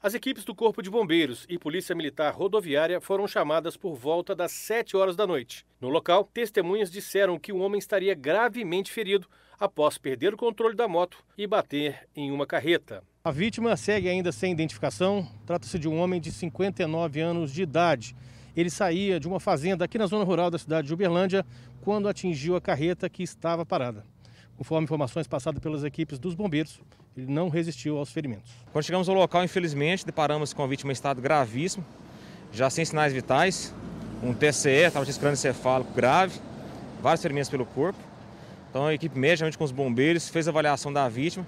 As equipes do Corpo de Bombeiros e Polícia Militar Rodoviária foram chamadas por volta das 7 horas da noite. No local, testemunhas disseram que um homem estaria gravemente ferido após perder o controle da moto e bater em uma carreta. A vítima segue ainda sem identificação. Trata-se de um homem de 59 anos de idade. Ele saía de uma fazenda aqui na zona rural da cidade de Uberlândia quando atingiu a carreta que estava parada. Conforme informações passadas pelas equipes dos bombeiros, ele não resistiu aos ferimentos. Quando chegamos ao local, infelizmente, deparamos com a vítima em estado gravíssimo, já sem sinais vitais, um TCE, estava traumatismo encefálico grave, vários ferimentos pelo corpo. Então a equipe médica, com os bombeiros, fez a avaliação da vítima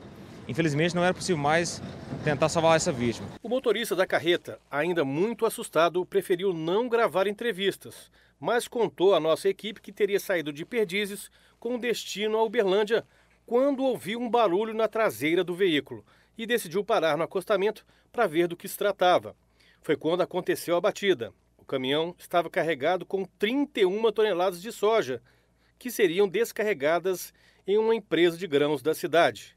Infelizmente, não era possível mais tentar salvar essa vítima. O motorista da carreta, ainda muito assustado, preferiu não gravar entrevistas, mas contou à nossa equipe que teria saído de Perdizes com destino à Uberlândia quando ouviu um barulho na traseira do veículo e decidiu parar no acostamento para ver do que se tratava. Foi quando aconteceu a batida. O caminhão estava carregado com 31 toneladas de soja, que seriam descarregadas em uma empresa de grãos da cidade.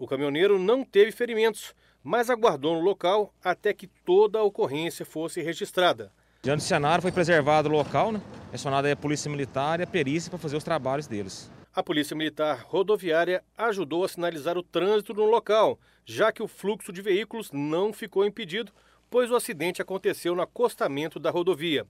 O caminhoneiro não teve ferimentos, mas aguardou no local até que toda a ocorrência fosse registrada. Diante do cenário, foi preservado o local, né? acionada a Polícia Militar e a perícia para fazer os trabalhos deles. A Polícia Militar Rodoviária ajudou a sinalizar o trânsito no local, já que o fluxo de veículos não ficou impedido, pois o acidente aconteceu no acostamento da rodovia.